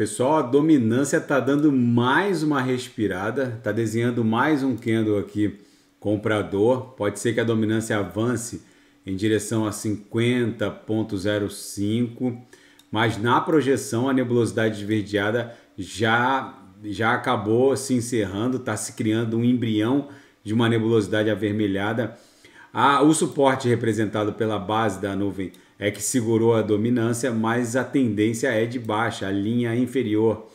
Pessoal, a dominância está dando mais uma respirada, está desenhando mais um candle aqui comprador. Pode ser que a dominância avance em direção a 50.05, mas na projeção a nebulosidade esverdeada já já acabou se encerrando, está se criando um embrião de uma nebulosidade avermelhada a, ah, o suporte representado pela base da nuvem é que segurou a dominância, mas a tendência é de baixa. A linha inferior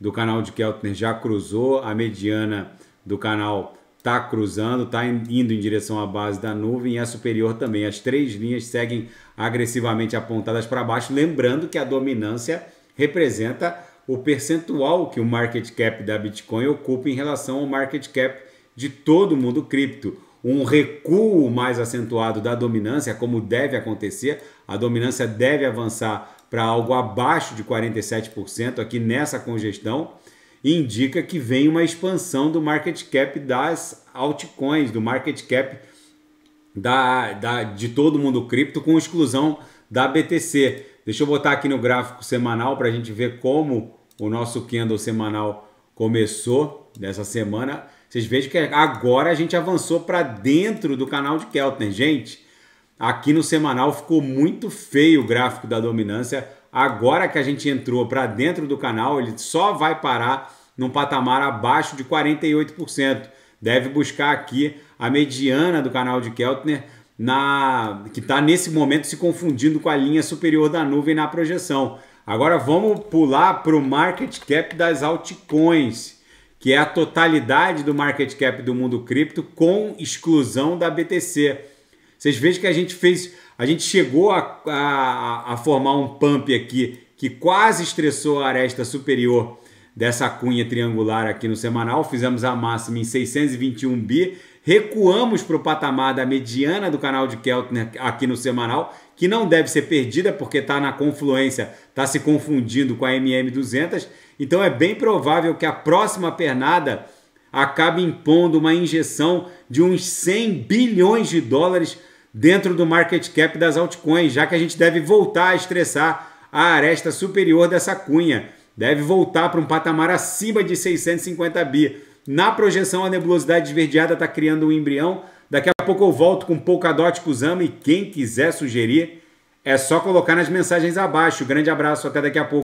do canal de Keltner já cruzou, a mediana do canal está cruzando, está indo em direção à base da nuvem e a superior também. As três linhas seguem agressivamente apontadas para baixo, lembrando que a dominância representa o percentual que o market cap da Bitcoin ocupa em relação ao market cap de todo mundo cripto um recuo mais acentuado da dominância, como deve acontecer. A dominância deve avançar para algo abaixo de 47% aqui nessa congestão. indica que vem uma expansão do market cap das altcoins, do market cap da, da, de todo mundo cripto, com exclusão da BTC. Deixa eu botar aqui no gráfico semanal para a gente ver como o nosso candle semanal começou dessa semana. Vocês vejam que agora a gente avançou para dentro do canal de Keltner. Gente, aqui no semanal ficou muito feio o gráfico da dominância. Agora que a gente entrou para dentro do canal, ele só vai parar num patamar abaixo de 48%. Deve buscar aqui a mediana do canal de Keltner, na, que está nesse momento se confundindo com a linha superior da nuvem na projeção. Agora vamos pular para o market cap das altcoins que é a totalidade do market cap do mundo cripto com exclusão da BTC. Vocês vejam que a gente fez, a gente chegou a, a, a formar um pump aqui que quase estressou a aresta superior dessa cunha triangular aqui no semanal. Fizemos a máxima em 621 bi, recuamos para o patamar da mediana do canal de Keltner aqui no semanal, que não deve ser perdida porque está na confluência, está se confundindo com a MM200. Então é bem provável que a próxima pernada acabe impondo uma injeção de uns 100 bilhões de dólares dentro do market cap das altcoins, já que a gente deve voltar a estressar a aresta superior dessa cunha, deve voltar para um patamar acima de 650 bi. Na projeção, a nebulosidade esverdeada está criando um embrião. Daqui a pouco eu volto com Polkadot Kusama e quem quiser sugerir, é só colocar nas mensagens abaixo. Grande abraço, até daqui a pouco.